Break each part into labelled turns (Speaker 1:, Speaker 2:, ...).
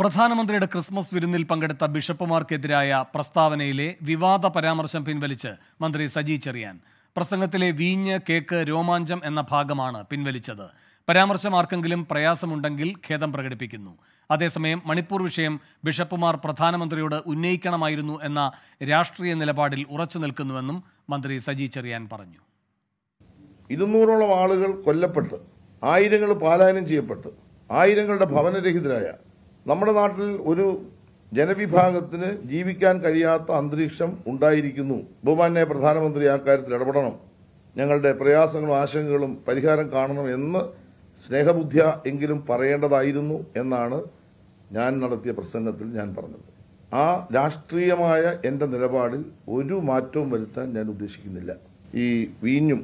Speaker 1: പ്രധാനമന്ത്രിയുടെ ക്രിസ്മസ് വിരുന്നിൽ പങ്കെടുത്ത ബിഷപ്പുമാർക്കെതിരായ പ്രസ്താവനയിലെ വിവാദ പരാമർശം പിൻവലിച്ച് മന്ത്രി സജി ചെറിയാൻ പ്രസംഗത്തിലെ വീഞ്ഞ് കേക്ക് രോമാഞ്ചം എന്ന ഭാഗമാണ് പിൻവലിച്ചത് പരാമർശം ആർക്കെങ്കിലും പ്രയാസമുണ്ടെങ്കിൽ ഖേദം പ്രകടിപ്പിക്കുന്നു അതേസമയം മണിപ്പൂർ വിഷയം ബിഷപ്പുമാർ പ്രധാനമന്ത്രിയോട് ഉന്നയിക്കണമായിരുന്നു എന്ന രാഷ്ട്രീയ നിലപാടിൽ ഉറച്ചു നിൽക്കുന്നുവെന്നും മന്ത്രി സജി ചെറിയാൻ പറഞ്ഞു
Speaker 2: ഇരുന്നൂറോളം ആളുകൾ
Speaker 3: കൊല്ലപ്പെട്ട് ആയിരങ്ങൾ പാലായനം ചെയ്യപ്പെട്ട് ആയിരങ്ങളുടെ ഭവനരഹിതരായ നമ്മുടെ നാട്ടിൽ ഒരു ജനവിഭാഗത്തിന് ജീവിക്കാൻ കഴിയാത്ത അന്തരീക്ഷം ഉണ്ടായിരിക്കുന്നു ബഹുമാന്യ പ്രധാനമന്ത്രി ആ കാര്യത്തിൽ ഇടപെടണം ഞങ്ങളുടെ പ്രയാസങ്ങളും ആശങ്കകളും പരിഹാരം കാണണം എന്ന് സ്നേഹബുദ്ധിയ എങ്കിലും പറയേണ്ടതായിരുന്നു എന്നാണ് ഞാൻ നടത്തിയ പ്രസംഗത്തിൽ ഞാൻ പറഞ്ഞത് ആ രാഷ്ട്രീയമായ എൻ്റെ നിലപാടിൽ ഒരു മാറ്റവും വരുത്താൻ ഞാൻ ഉദ്ദേശിക്കുന്നില്ല ഈ വീഞ്ഞും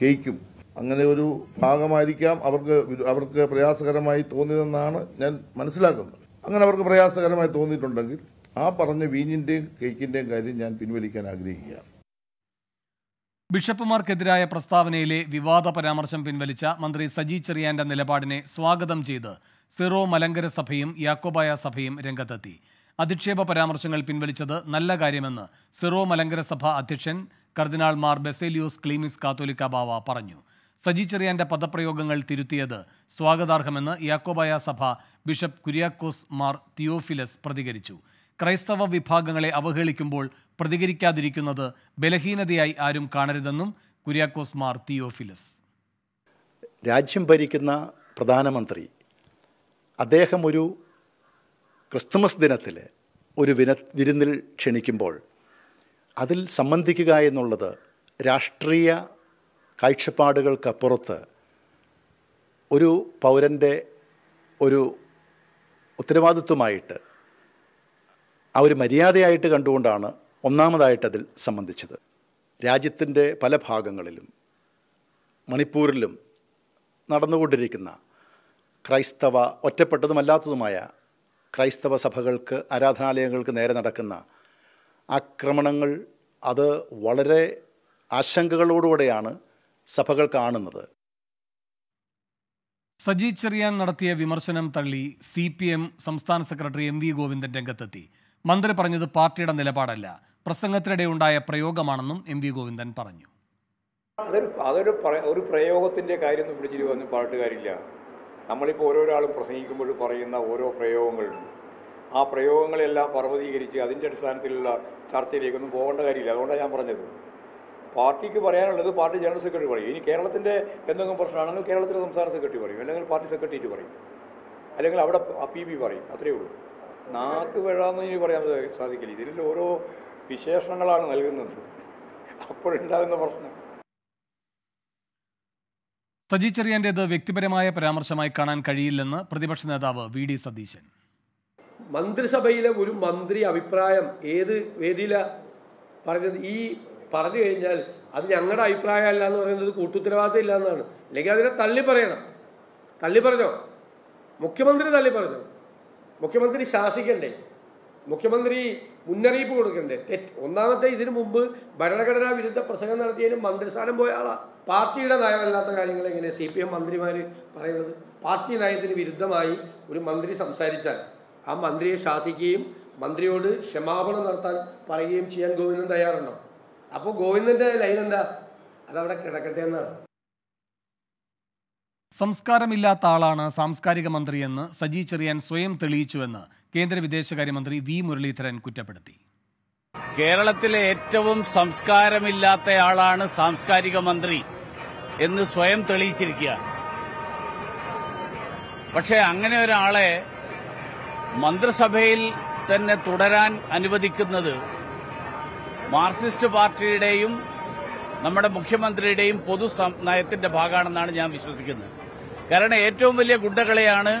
Speaker 3: കേക്കും അങ്ങനെ ഒരു ഭാഗമായിരിക്കാം അവർക്ക് അവർക്ക് പ്രയാസകരമായി തോന്നിയതെന്നാണ് ഞാൻ മനസ്സിലാക്കുന്നത് അങ്ങനെ അവർക്ക് പ്രയാസകരമായി തോന്നിയിട്ടുണ്ടെങ്കിൽ ആ പറഞ്ഞ വീഞ്ഞിന്റെയും കേക്കിന്റെയും കാര്യം ഞാൻ പിൻവലിക്കാൻ ആഗ്രഹിക്കുക
Speaker 1: ബിഷപ്പുമാർക്കെതിരായ പ്രസ്താവനയിലെ വിവാദ പരാമർശം പിൻവലിച്ച മന്ത്രി സജി ചെറിയാന്റെ നിലപാടിനെ സ്വാഗതം ചെയ്ത് സിറോ മലങ്കര സഭയും യാക്കോബായ സഭയും രംഗത്തെത്തി അധിക്ഷേപ പരാമർശങ്ങൾ പിൻവലിച്ചത് നല്ല കാര്യമെന്ന് സിറോ മലങ്കര സഭ അധ്യക്ഷൻ കർദിനാൾ മാർ ബെസേലിയോസ് ക്ലീമിസ് കാത്തോലിക്ക ബാവ പറഞ്ഞു സജി ചെറിയാന്റെ പദപ്രയോഗങ്ങൾ തിരുത്തിയത് സ്വാഗതാർഹമെന്ന് യാക്കോബായ സഭ ബിഷപ്പ് കുര്യാക്കോസ് മാർ തിയോഫിലസ് പ്രതികരിച്ചു ക്രൈസ്തവ വിഭാഗങ്ങളെ അവഹേളിക്കുമ്പോൾ പ്രതികരിക്കാതിരിക്കുന്നത് ബലഹീനതയായി ആരും കാണരുതെന്നും കുര്യാക്കോസ് മാർ തിയോഫിലസ്
Speaker 2: രാജ്യം ഭരിക്കുന്ന പ്രധാനമന്ത്രി അദ്ദേഹം ഒരു ക്രിസ്തുമസ് ദിനത്തിൽ ഒരു വിന വിരുന്നിൽ ക്ഷണിക്കുമ്പോൾ അതിൽ സംബന്ധിക്കുക എന്നുള്ളത് രാഷ്ട്രീയ കാഴ്ചപ്പാടുകൾക്കപ്പുറത്ത് ഒരു പൗരൻ്റെ ഒരു ഉത്തരവാദിത്വമായിട്ട് ആ ഒരു മര്യാദയായിട്ട് കണ്ടുകൊണ്ടാണ് ഒന്നാമതായിട്ടതിൽ സംബന്ധിച്ചത് രാജ്യത്തിൻ്റെ പല ഭാഗങ്ങളിലും മണിപ്പൂരിലും നടന്നുകൊണ്ടിരിക്കുന്ന ക്രൈസ്തവ ഒറ്റപ്പെട്ടതുമല്ലാത്തതുമായ ക്രൈസ്തവ സഭകൾക്ക് ആരാധനാലയങ്ങൾക്ക് നേരെ നടക്കുന്ന ആക്രമണങ്ങൾ അത് വളരെ ആശങ്കകളോടുകൂടെയാണ് സഭകൾ കാണുന്നത്
Speaker 1: സജി ചെറിയാൻ നടത്തിയ വിമർശനം തള്ളി സി പി എം സംസ്ഥാന സെക്രട്ടറി എം വി ഗോവിന്ദൻ രംഗത്തെത്തി മന്ത്രി പറഞ്ഞത് പാർട്ടിയുടെ നിലപാടല്ല പ്രസംഗത്തിനിടെ ഉണ്ടായ പ്രയോഗമാണെന്നും എം വി ഗോവിന്ദൻ പറഞ്ഞു അതൊരു അതൊരു ഒരു പ്രയോഗത്തിൻ്റെ കാര്യമൊന്നും പിടിച്ചിരുവൊന്നും പാട്ടുകാരില്ല നമ്മളിപ്പോൾ ഓരോരാളും പ്രസംഗിക്കുമ്പോൾ പറയുന്ന ഓരോ പ്രയോഗങ്ങളുണ്ട് ആ പ്രയോഗങ്ങളെല്ലാം പർവ്വതീകരിച്ച് അതിൻ്റെ അടിസ്ഥാനത്തിലുള്ള ചർച്ചയിലേക്കൊന്നും പോകേണ്ട കാര്യമില്ല അതുകൊണ്ടാണ് ഞാൻ പറഞ്ഞത് പാർട്ടിക്ക് പറയാനുള്ളത് പാർട്ടി ജനറൽ സെക്രട്ടറി പറയും ഇനി കേരളത്തിൻ്റെ എന്തെങ്കിലും പ്രശ്നമാണെങ്കിൽ കേരളത്തിലെ സംസ്ഥാന സെക്രട്ടറി പറയും അല്ലെങ്കിൽ പാർട്ടി സെക്രട്ടറിയേറ്റ് പറയും അല്ലെങ്കിൽ അവിടെ പി ബി പറയും അത്രയേ ഉള്ളൂ നാക്ക് വിഴാന്ന് ഇനി പറയാൻ സാധിക്കില്ല ഇതിൽ ഓരോ വിശേഷണങ്ങളാണ് നൽകുന്നത് അപ്പോഴുണ്ടാകുന്ന പ്രശ്നം സജി ചെറിയാൻ്റേത് വ്യക്തിപരമായ പരാമർശമായി കാണാൻ കഴിയില്ലെന്ന് പ്രതിപക്ഷ നേതാവ് വി ഡി സതീശൻ മന്ത്രിസഭയിലെ ഒരു മന്ത്രി അഭിപ്രായം ഏത് വേദിയിലാണ് പറഞ്ഞത് ഈ പറഞ്ഞു കഴിഞ്ഞാൽ അത് ഞങ്ങളുടെ അഭിപ്രായമല്ല എന്ന് പറയുന്നത് കൂട്ടുത്തരവാദിത്തം ഇല്ല എന്നാണ് അല്ലെങ്കിൽ അതിനെ തള്ളി പറയണം തള്ളി പറഞ്ഞോ മുഖ്യമന്ത്രി തള്ളി പറഞ്ഞു മുഖ്യമന്ത്രി ശാസിക്കണ്ടേ മുഖ്യമന്ത്രി മുന്നറിയിപ്പ് കൊടുക്കണ്ടേ തെറ്റ് ഒന്നാമത്തെ ഇതിനു മുമ്പ് ഭരണഘടനാ വിരുദ്ധ പ്രസംഗം നടത്തിയതിനും മന്ത്രിസ്ഥാനം പോയ ആളാ പാർട്ടിയുടെ നയമല്ലാത്ത കാര്യങ്ങൾ എങ്ങനെ സി പി എം മന്ത്രിമാർ പറയുന്നത് പാർട്ടി നയത്തിന് വിരുദ്ധമായി ഒരു മന്ത്രി സംസാരിച്ചാൽ ആ മന്ത്രിയെ ശാസിക്കുകയും മന്ത്രിയോട് ക്ഷമാപണം നടത്താൻ പറയുകയും ചെയ്യാൻ ഗോവിന്ദൻ തയ്യാറുണ്ടോ അപ്പോൾ ഗോവിന്ദന്റെ ലൈൻ എന്താ അതവിടെ കിടക്കട്ടെ എന്നാണ് സംസ്കാരമില്ലാത്ത ആളാണ് സാംസ്കാരിക മന്ത്രിയെന്ന് സജി ചെറിയാൻ സ്വയം തെളിയിച്ചുവെന്ന് കേന്ദ്ര വിദേശകാര്യമന്ത്രി വി മുരളീധരൻ കുറ്റപ്പെടുത്തി കേരളത്തിലെ ഏറ്റവും സംസ്കാരമില്ലാത്ത ആളാണ് സാംസ്കാരിക മന്ത്രി എന്ന് സ്വയം തെളിയിച്ചിരിക്കുകയാണ് പക്ഷേ അങ്ങനെ ഒരാളെ മന്ത്രിസഭയിൽ തന്നെ തുടരാൻ അനുവദിക്കുന്നത് മാർക്സിസ്റ്റ് പാർട്ടിയുടെയും നമ്മുടെ മുഖ്യമന്ത്രിയുടെയും പൊതു നയത്തിന്റെ ഭാഗമാണെന്നാണ് ഞാൻ വിശ്വസിക്കുന്നത് കാരണം ഏറ്റവും വലിയ ഗുണ്ടകളെയാണ്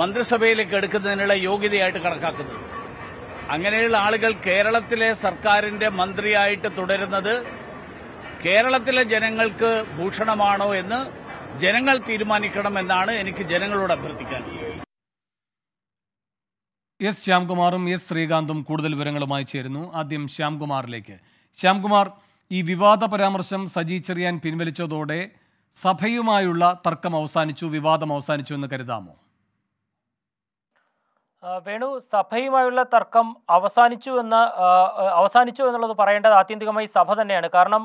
Speaker 1: മന്ത്രിസഭയിലേക്ക് എടുക്കുന്നതിനുള്ള യോഗ്യതയായിട്ട് കണക്കാക്കുന്നത് അങ്ങനെയുള്ള ആളുകൾ കേരളത്തിലെ സർക്കാരിന്റെ മന്ത്രിയായിട്ട് തുടരുന്നത് കേരളത്തിലെ ജനങ്ങൾക്ക് ഭൂഷണമാണോ എന്ന് ജനങ്ങൾ തീരുമാനിക്കണം എന്നാണ് എനിക്ക് ജനങ്ങളോട് അഭ്യർത്ഥിക്കാൻ എസ് ശ്യാംകുമാറും എസ് ശ്രീകാന്തും കൂടുതൽ വിവരങ്ങളുമായി ചേരുന്നു ആദ്യം ശ്യാംകുമാറിലേക്ക് ശ്യാംകുമാർ ഈ വിവാദ പരാമർശം സജി ചെറിയാൻ പിൻവലിച്ചതോടെ സഭയുമായുള്ള തർക്കം അവസാനിച്ചു വിവാദം അവസാനിച്ചു എന്ന് കരുതാമോ
Speaker 2: വേണു സഭയുമായുള്ള തർക്കം അവസാനിച്ചു എന്ന് അവസാനിച്ചു എന്നുള്ളത് പറയേണ്ടത് ആത്യന്തികമായി സഭ തന്നെയാണ് കാരണം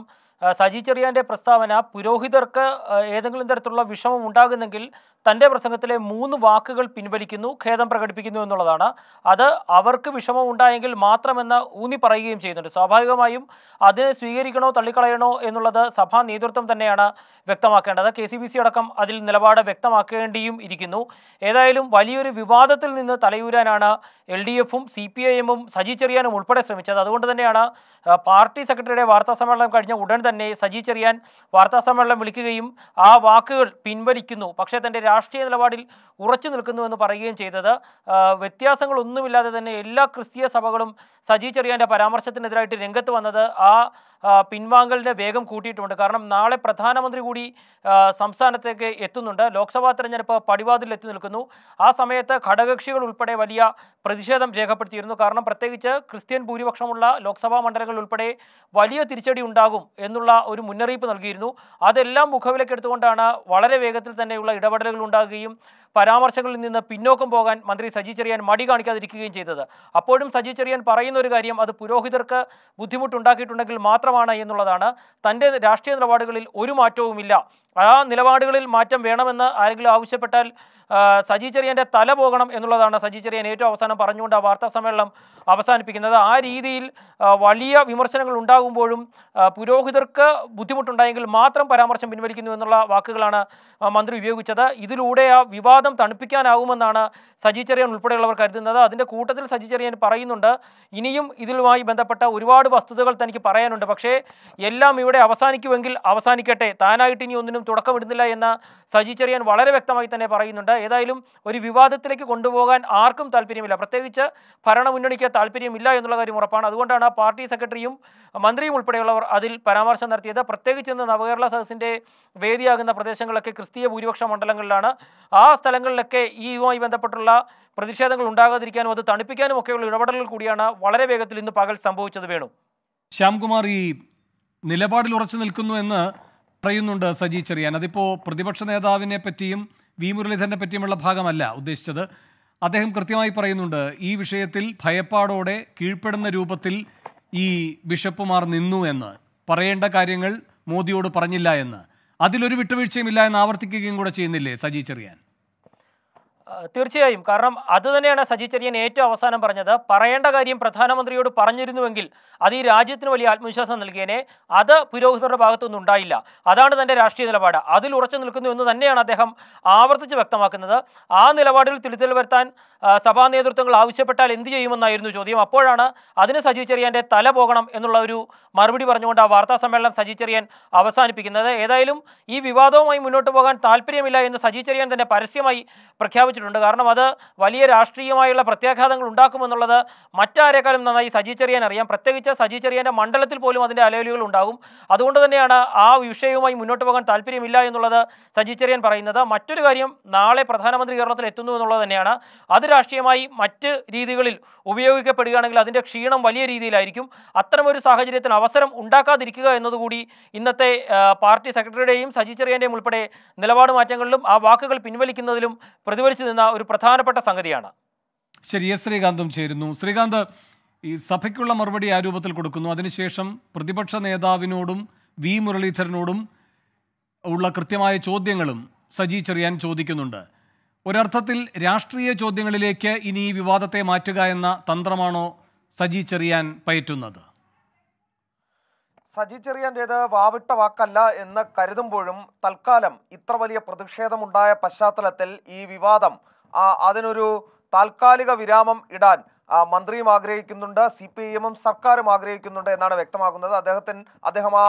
Speaker 2: സജി ചെറിയാന്റെ പ്രസ്താവന പുരോഹിതർക്ക് ഏതെങ്കിലും തരത്തിലുള്ള വിഷമം ഉണ്ടാകുന്നെങ്കിൽ തൻ്റെ പ്രസംഗത്തിലെ മൂന്ന് വാക്കുകൾ പിൻവലിക്കുന്നു ഖേദം പ്രകടിപ്പിക്കുന്നു എന്നുള്ളതാണ് അത് അവർക്ക് വിഷമം ഉണ്ടായെങ്കിൽ മാത്രമെന്ന് ഊന്നി പറയുകയും ചെയ്യുന്നുണ്ട് സ്വാഭാവികമായും അതിനെ സ്വീകരിക്കണോ തള്ളിക്കളയണോ എന്നുള്ളത് സഭാ നേതൃത്വം തന്നെയാണ് വ്യക്തമാക്കേണ്ടത് കെ അടക്കം അതിൽ നിലപാട് വ്യക്തമാക്കേണ്ടിയും ഇരിക്കുന്നു ഏതായാലും വലിയൊരു വിവാദത്തിൽ നിന്ന് തലയൂരാനാണ് എൽ ഡി എഫും സി പി ഐ എമ്മും സജി ചെറിയാനും ഉൾപ്പെടെ ശ്രമിച്ചത് അതുകൊണ്ട് തന്നെയാണ് പാർട്ടി സെക്രട്ടറിയുടെ വാർത്താ സമ്മേളനം കഴിഞ്ഞ ഉടൻ തന്നെ സജി ചെറിയാൻ വാർത്താ സമ്മേളനം വിളിക്കുകയും ആ വാക്കുകൾ പിൻവലിക്കുന്നു പക്ഷേ തൻ്റെ രാഷ്ട്രീയ നിലപാടിൽ ഉറച്ചു നിൽക്കുന്നുവെന്ന് പറയുകയും ചെയ്തത് വ്യത്യാസങ്ങളൊന്നുമില്ലാതെ തന്നെ എല്ലാ ക്രിസ്തീയ സഭകളും സജി ചെറിയാൻ്റെ പരാമർശത്തിനെതിരായിട്ട് രംഗത്ത് വന്നത് ആ പിൻവാങ്ങലിന്റെ വേഗം കൂട്ടിയിട്ടുണ്ട് കാരണം നാളെ പ്രധാനമന്ത്രി കൂടി സംസ്ഥാനത്തേക്ക് എത്തുന്നുണ്ട് ലോക്സഭാ തെരഞ്ഞെടുപ്പ് പടിവാതിൽ എത്തി നിൽക്കുന്നു ആ സമയത്ത് ഘടകകക്ഷികൾ ഉൾപ്പെടെ വലിയ പ്രതിഷേധം രേഖപ്പെടുത്തിയിരുന്നു കാരണം പ്രത്യേകിച്ച് ക്രിസ്ത്യൻ ഭൂരിപക്ഷമുള്ള ലോക്സഭാ മണ്ഡലങ്ങൾ ഉൾപ്പെടെ വലിയ തിരിച്ചടി ഉണ്ടാകും എന്നുള്ള ഒരു മുന്നറിയിപ്പ് നൽകിയിരുന്നു അതെല്ലാം മുഖവിലക്കെടുത്തുകൊണ്ടാണ് വളരെ വേഗത്തിൽ തന്നെയുള്ള ഇടപെടലുകൾ ഉണ്ടാകുകയും പരാമർശങ്ങളിൽ നിന്ന് പിന്നോക്കം പോകാൻ മന്ത്രി സജി ചെറിയാൻ മടി കാണിക്കാതിരിക്കുകയും ചെയ്തത് അപ്പോഴും സജി ചെറിയാൻ പറയുന്ന ഒരു കാര്യം അത് പുരോഹിതർക്ക് ബുദ്ധിമുട്ടുണ്ടാക്കിയിട്ടുണ്ടെങ്കിൽ മാത്രമാണ് എന്നുള്ളതാണ് തൻ്റെ രാഷ്ട്രീയ നിലപാടുകളിൽ ഒരു മാറ്റവുമില്ല ആ നിലപാടുകളിൽ മാറ്റം വേണമെന്ന് ആരെങ്കിലും ആവശ്യപ്പെട്ടാൽ സജി ചെറിയൻ്റെ തല പോകണം എന്നുള്ളതാണ് സജി ചെറിയൻ ഏറ്റവും അവസാനം പറഞ്ഞുകൊണ്ട് ആ വാർത്താ സമ്മേളനം അവസാനിപ്പിക്കുന്നത് ആ രീതിയിൽ വലിയ വിമർശനങ്ങൾ ഉണ്ടാകുമ്പോഴും പുരോഹിതർക്ക് ബുദ്ധിമുട്ടുണ്ടായെങ്കിൽ മാത്രം പരാമർശം പിൻവലിക്കുന്നു എന്നുള്ള വാക്കുകളാണ് മന്ത്രി ഉപയോഗിച്ചത് ഇതിലൂടെ ആ വിവാദം തണുപ്പിക്കാനാവുമെന്നാണ് സജി ചെറിയൻ ഉൾപ്പെടെയുള്ളവർ കരുതുന്നത് അതിൻ്റെ കൂട്ടത്തിൽ സജി ചെറിയൻ പറയുന്നുണ്ട് ഇനിയും ഇതിലുമായി ബന്ധപ്പെട്ട ഒരുപാട് വസ്തുതകൾ തനിക്ക് പറയാനുണ്ട് പക്ഷേ എല്ലാം ഇവിടെ അവസാനിക്കുമെങ്കിൽ അവസാനിക്കട്ടെ താനായിട്ട് ഇനി ഒന്നിനും തുടക്കമിടുന്നില്ല എന്ന് സജി ചെറിയൻ വളരെ വ്യക്തമായി തന്നെ പറയുന്നുണ്ട് ഏതായാലും ഒരു വിവാദത്തിലേക്ക് കൊണ്ടുപോകാൻ ആർക്കും താല്പര്യമില്ല പ്രത്യേകിച്ച് ഭരണ മുന്നണിക്ക് താല്പര്യമില്ല എന്നുള്ള കാര്യം ഉറപ്പാണ് അതുകൊണ്ടാണ് ആ പാർട്ടി സെക്രട്ടറിയും മന്ത്രിയും ഉൾപ്പെടെയുള്ളവർ അതിൽ പരാമർശം നടത്തിയത് പ്രത്യേകിച്ച് ഇന്ന് നവകേരള സദസ്സിൻ്റെ വേദിയാകുന്ന പ്രദേശങ്ങളൊക്കെ ക്രിസ്തീയ ഭൂരിപക്ഷ മണ്ഡലങ്ങളിലാണ് ആ സ്ഥലങ്ങളിലൊക്കെ ഇതുമായി ബന്ധപ്പെട്ടുള്ള പ്രതിഷേധങ്ങൾ ഉണ്ടാകാതിരിക്കാനും അത് തണുപ്പിക്കാനും ഒക്കെയുള്ള ഇടപെടലുകൾ കൂടിയാണ് വളരെ വേഗത്തിൽ ഇന്ന് പകൽ സംഭവിച്ചത് വേണു
Speaker 1: ശ്യാംകുമാർ ഈ നിലപാടിൽ ഉറച്ചു നിൽക്കുന്നു എന്ന് പറയുന്നുണ്ട് സജി ചെറിയാൻ അതിപ്പോ പ്രതിപക്ഷ നേതാവിനെ പറ്റിയും വി മുരളീധരനെ പറ്റിയുമുള്ള ഭാഗമല്ല ഉദ്ദേശിച്ചത് അദ്ദേഹം കൃത്യമായി പറയുന്നുണ്ട് ഈ വിഷയത്തിൽ ഭയപ്പാടോടെ കീഴ്പ്പെടുന്ന രൂപത്തിൽ ഈ ബിഷപ്പുമാർ നിന്നു എന്ന് പറയേണ്ട കാര്യങ്ങൾ മോദിയോട് പറഞ്ഞില്ല എന്ന് അതിലൊരു വിട്ടുവീഴ്ചയുമില്ല എന്ന് ആവർത്തിക്കുകയും കൂടെ ചെയ്യുന്നില്ലേ സജി ചെറിയാൻ
Speaker 2: തീർച്ചയായും കാരണം അത് തന്നെയാണ് സജി ചെറിയൻ ഏറ്റവും അവസാനം പറഞ്ഞത് പറയേണ്ട കാര്യം പ്രധാനമന്ത്രിയോട് പറഞ്ഞിരുന്നുവെങ്കിൽ അത് ഈ രാജ്യത്തിന് വലിയ ആത്മവിശ്വാസം നൽകിയേനെ അത് പുരോഹിതരുടെ ഭാഗത്തൊന്നും ഉണ്ടായില്ല അതാണ് തൻ്റെ രാഷ്ട്രീയ നിലപാട് അതിൽ ഉറച്ചു നിൽക്കുന്നു എന്ന് തന്നെയാണ് അദ്ദേഹം ആവർത്തിച്ച് വ്യക്തമാക്കുന്നത് ആ നിലപാടിൽ തിരുത്തൽ വരുത്താൻ സഭാ നേതൃത്വങ്ങൾ ആവശ്യപ്പെട്ടാൽ എന്ത് ചെയ്യുമെന്നായിരുന്നു ചോദ്യം അപ്പോഴാണ് അതിന് സജി ചെറിയൻ്റെ തല പോകണം എന്നുള്ള ഒരു മറുപടി പറഞ്ഞുകൊണ്ട് ആ വാർത്താ സമ്മേളനം സജി അവസാനിപ്പിക്കുന്നത് ഏതായാലും ഈ വിവാദവുമായി മുന്നോട്ട് പോകാൻ താല്പര്യമില്ല എന്ന് സജി തന്നെ പരസ്യമായി പ്രഖ്യാപിച്ചു സാധിച്ചിട്ടുണ്ട് കാരണം അത് വലിയ രാഷ്ട്രീയമായുള്ള പ്രത്യാഘാതങ്ങൾ ഉണ്ടാക്കുമെന്നുള്ളത് മറ്റാരെക്കാളും നന്നായി സജി ചെറിയാൻ അറിയാം പ്രത്യേകിച്ച് സജി ചെറിയാൻ്റെ മണ്ഡലത്തിൽ പോലും അതിൻ്റെ അലവലുകൾ ഉണ്ടാകും അതുകൊണ്ട് തന്നെയാണ് ആ വിഷയവുമായി മുന്നോട്ട് പോകാൻ താല്പര്യമില്ല എന്നുള്ളത് സജി ചെറിയാൻ പറയുന്നത് മറ്റൊരു കാര്യം നാളെ പ്രധാനമന്ത്രി കേരളത്തിൽ എത്തുന്നു എന്നുള്ളത് തന്നെയാണ് അത് രാഷ്ട്രീയമായി മറ്റ് രീതികളിൽ ഉപയോഗിക്കപ്പെടുകയാണെങ്കിൽ അതിൻ്റെ ക്ഷീണം വലിയ രീതിയിലായിരിക്കും അത്തരമൊരു സാഹചര്യത്തിന് അവസരം ഉണ്ടാക്കാതിരിക്കുക എന്നതുകൂടി ഇന്നത്തെ പാർട്ടി സെക്രട്ടറിയുടെയും സജി ചെറിയാൻ്റെയും ഉൾപ്പെടെ നിലപാട് മാറ്റങ്ങളിലും ആ വാക്കുകൾ പിൻവലിക്കുന്നതിലും പ്രതിഫലിച്ചു നിന്ന ഒരു പ്രധാനപ്പെട്ട സംഗതിയാണ്
Speaker 1: ശരി എസ് ശ്രീകാന്തും ചേരുന്നു ശ്രീകാന്ത് ഈ സഭയ്ക്കുള്ള മറുപടി ആ രൂപത്തിൽ കൊടുക്കുന്നു അതിനുശേഷം പ്രതിപക്ഷ നേതാവിനോടും വി മുരളീധരനോടും ഉള്ള കൃത്യമായ ചോദ്യങ്ങളും സജി ചെറിയാൻ ചോദിക്കുന്നുണ്ട് ഒരർത്ഥത്തിൽ രാഷ്ട്രീയ ചോദ്യങ്ങളിലേക്ക് ഇനി ഈ വിവാദത്തെ മാറ്റുക എന്ന തന്ത്രമാണോ സജി ചെറിയാൻ പയറ്റുന്നത്
Speaker 3: സജി ചെറിയാൻ്റേത് വാവിട്ട വാക്കല്ല എന്ന് കരുതുമ്പോഴും തൽക്കാലം ഇത്ര വലിയ പ്രതിഷേധമുണ്ടായ പശ്ചാത്തലത്തിൽ ഈ വിവാദം അതിനൊരു താൽക്കാലിക വിരാമം ഇടാൻ മന്ത്രിയും ആഗ്രഹിക്കുന്നുണ്ട് സി പി എമ്മും സർക്കാരും ആഗ്രഹിക്കുന്നുണ്ട് എന്നാണ് വ്യക്തമാകുന്നത് അദ്ദേഹത്തിന് അദ്ദേഹം ആ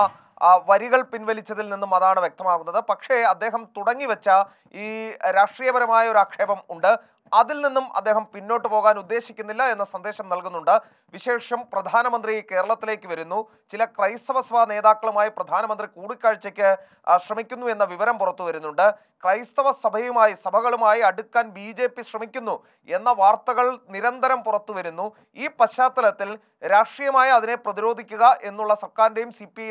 Speaker 3: വരികൾ പിൻവലിച്ചതിൽ നിന്നും അതാണ് വ്യക്തമാകുന്നത് പക്ഷേ അദ്ദേഹം തുടങ്ങി വെച്ച ഈ രാഷ്ട്രീയപരമായ ഒരു ആക്ഷേപം ഉണ്ട് അതിൽ നിന്നും അദ്ദേഹം പിന്നോട്ട് പോകാൻ ഉദ്ദേശിക്കുന്നില്ല എന്ന സന്ദേശം നൽകുന്നുണ്ട് വിശേഷം പ്രധാനമന്ത്രി കേരളത്തിലേക്ക് വരുന്നു ചില ക്രൈസ്തവ സഭാ നേതാക്കളുമായി പ്രധാനമന്ത്രി കൂടിക്കാഴ്ചയ്ക്ക് ശ്രമിക്കുന്നു എന്ന വിവരം പുറത്തു വരുന്നുണ്ട് ക്രൈസ്തവ സഭയുമായി സഭകളുമായി അടുക്കാൻ ബി ശ്രമിക്കുന്നു എന്ന വാർത്തകൾ നിരന്തരം പുറത്തു വരുന്നു ഈ പശ്ചാത്തലത്തിൽ രാഷ്ട്രീയമായി അതിനെ പ്രതിരോധിക്കുക എന്നുള്ള സർക്കാരിൻ്റെയും സി പി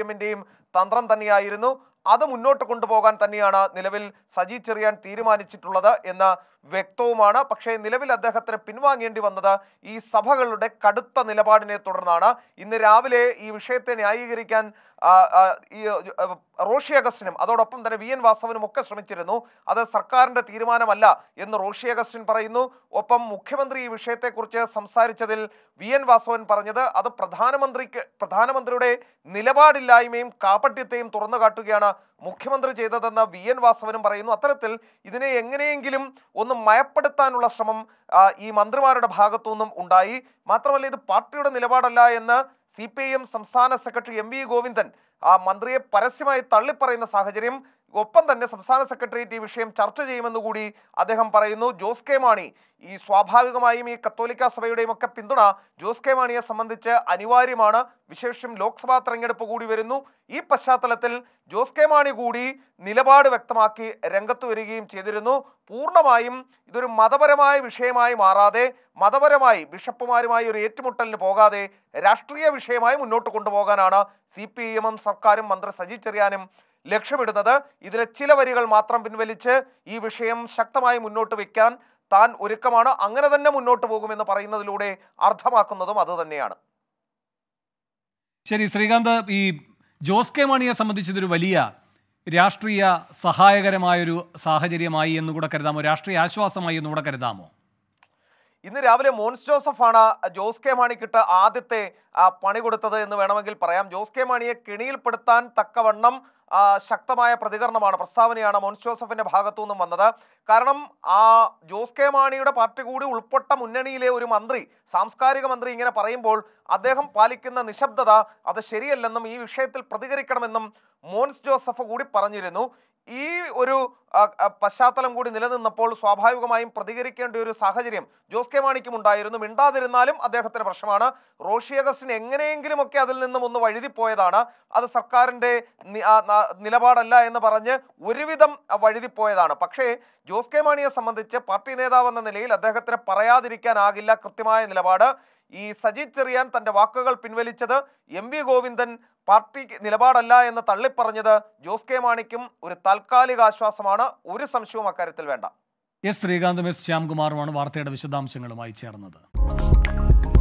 Speaker 3: തന്ത്രം തന്നെയായിരുന്നു അത് മുന്നോട്ട് കൊണ്ടുപോകാൻ തന്നെയാണ് നിലവിൽ സജി ചെറിയാൻ തീരുമാനിച്ചിട്ടുള്ളത് എന്ന് വ്യക്തവുമാണ് പക്ഷേ നിലവിൽ അദ്ദേഹത്തിന് പിൻവാങ്ങേണ്ടി വന്നത് ഈ സഭകളുടെ കടുത്ത നിലപാടിനെ തുടർന്നാണ് ഇന്ന് രാവിലെ ഈ വിഷയത്തെ ന്യായീകരിക്കാൻ ഈ റോഷി അഗസ്റ്റിനും അതോടൊപ്പം തന്നെ വി എൻ വാസവനും ഒക്കെ ശ്രമിച്ചിരുന്നു അത് സർക്കാരിന്റെ തീരുമാനമല്ല എന്ന് റോഷി അഗസ്റ്റിൻ പറയുന്നു ഒപ്പം മുഖ്യമന്ത്രി ഈ വിഷയത്തെക്കുറിച്ച് സംസാരിച്ചതിൽ വി എൻ വാസവൻ പറഞ്ഞത് അത് പ്രധാനമന്ത്രിക്ക് പ്രധാനമന്ത്രിയുടെ നിലപാടില്ലായ്മയും കാപട്യത്തെയും തുറന്നു കാട്ടുകയാണ് മുഖ്യമന്ത്രി ചെയ്തതെന്ന് വി എൻ വാസവനും പറയുന്നു അത്തരത്തിൽ ഇതിനെ എങ്ങനെയെങ്കിലും ഒന്ന് മയപ്പെടുത്താനുള്ള ശ്രമം ഈ മന്ത്രിമാരുടെ ഭാഗത്തുനിന്നും ഉണ്ടായി മാത്രമല്ല ഇത് പാർട്ടിയുടെ നിലപാടല്ല എന്ന് സി സംസ്ഥാന സെക്രട്ടറി എം വി ഗോവിന്ദൻ ആ മന്ത്രിയെ പരസ്യമായി തള്ളിപ്പറയുന്ന സാഹചര്യം ഒപ്പം തന്നെ സംസ്ഥാന സെക്രട്ടേറിയറ്റ് ഈ വിഷയം ചർച്ച ചെയ്യുമെന്ന് കൂടി അദ്ദേഹം പറയുന്നു ജോസ് കെ മാണി ഈ സ്വാഭാവികമായും ഈ കത്തോലിക്ക സഭയുടെയും ഒക്കെ പിന്തുണ ജോസ് കെ മാണിയെ സംബന്ധിച്ച് അനിവാര്യമാണ് വിശേഷം ലോക്സഭാ തെരഞ്ഞെടുപ്പ് കൂടി വരുന്നു ഈ പശ്ചാത്തലത്തിൽ ജോസ് കെ മാണി കൂടി നിലപാട് വ്യക്തമാക്കി രംഗത്ത് വരികയും ചെയ്തിരുന്നു പൂർണ്ണമായും ഇതൊരു മതപരമായ വിഷയമായി മാറാതെ മതപരമായി ബിഷപ്പുമാരുമായി ഒരു ഏറ്റുമുട്ടലിന് പോകാതെ രാഷ്ട്രീയ വിഷയമായി മുന്നോട്ട് കൊണ്ടുപോകാനാണ് സി പി എമ്മും സർക്കാരും മന്ത്രി സജി ചെറിയാനും ലക്ഷ്യമിടുന്നത് ഇതിലെ ചില വരികൾ മാത്രം പിൻവലിച്ച് ഈ വിഷയം ശക്തമായി മുന്നോട്ട് വയ്ക്കാൻ താൻ ഒരുക്കമാണ് അങ്ങനെ തന്നെ മുന്നോട്ട് പോകുമെന്ന് പറയുന്നതിലൂടെ അർത്ഥമാക്കുന്നതും അത് തന്നെയാണ്
Speaker 1: ശരി ശ്രീകാന്ത് ഈ ജോസ് കെ മാണിയെ സംബന്ധിച്ചതൊരു വലിയ രാഷ്ട്രീയ സഹായകരമായൊരു സാഹചര്യമായി കൂടെ കരുതാമോ രാഷ്ട്രീയ ആശ്വാസമായി കൂടെ കരുതാമോ
Speaker 3: ഇന്ന് രാവിലെ മോൻസ് ജോസഫാണ് ജോസ് കെ മാണിക്കിട്ട് ആദ്യത്തെ പണി കൊടുത്തത് എന്ന് വേണമെങ്കിൽ പറയാം ജോസ് കെ മാണിയെ കിണിയിൽപ്പെടുത്താൻ തക്കവണ്ണം ശക്തമായ പ്രതികരണമാണ് പ്രസ്താവനയാണ് മോൻസ് ജോസഫിന്റെ ഭാഗത്തു നിന്നും വന്നത് കാരണം ആ ജോസ് കെ മാണിയുടെ പാർട്ടി കൂടി ഉൾപ്പെട്ട മുന്നണിയിലെ ഒരു മന്ത്രി സാംസ്കാരിക മന്ത്രി ഇങ്ങനെ പറയുമ്പോൾ അദ്ദേഹം പാലിക്കുന്ന നിശബ്ദത അത് ശരിയല്ലെന്നും ഈ വിഷയത്തിൽ പ്രതികരിക്കണമെന്നും മോൻസ് ജോസഫ് കൂടി പറഞ്ഞിരുന്നു ഈ ഒരു പശ്ചാത്തലം കൂടി നിലനിന്നപ്പോൾ സ്വാഭാവികമായും പ്രതികരിക്കേണ്ട ഒരു സാഹചര്യം ജോസ് കെ മാണിക്കും ഉണ്ടായിരുന്നു മിണ്ടാതിരുന്നാലും അദ്ദേഹത്തിന് പ്രശ്നമാണ് റോഷി അഗസ്റ്റിൻ എങ്ങനെയെങ്കിലുമൊക്കെ അതിൽ നിന്നും ഒന്ന് വഴുതിപ്പോയതാണ് അത് സർക്കാരിൻ്റെ നിലപാടല്ല എന്ന് പറഞ്ഞ് ഒരുവിധം വഴുതിപ്പോയതാണ് പക്ഷേ ജോസ് കെ മാണിയെ സംബന്ധിച്ച് പാർട്ടി നേതാവെന്ന നിലയിൽ അദ്ദേഹത്തിന് പറയാതിരിക്കാനാകില്ല കൃത്യമായ നിലപാട് ഈ സജിത് ചെറിയാൻ തന്റെ വാക്കുകൾ പിൻവലിച്ചത് എം വി ഗോവിന്ദൻ പാർട്ടി നിലപാടല്ല എന്ന് തള്ളിപ്പറഞ്ഞത് ജോസ് കെ മാണിക്കും ഒരു താൽക്കാലിക ആശ്വാസമാണ് ഒരു സംശയവും അക്കാര്യത്തിൽ വേണ്ട
Speaker 1: എസ് ശ്രീകാന്തും എസ് ശ്യാംകുമാറുമാണ് വാർത്തയുടെ വിശദാംശങ്ങളുമായി
Speaker 2: ചേർന്നത്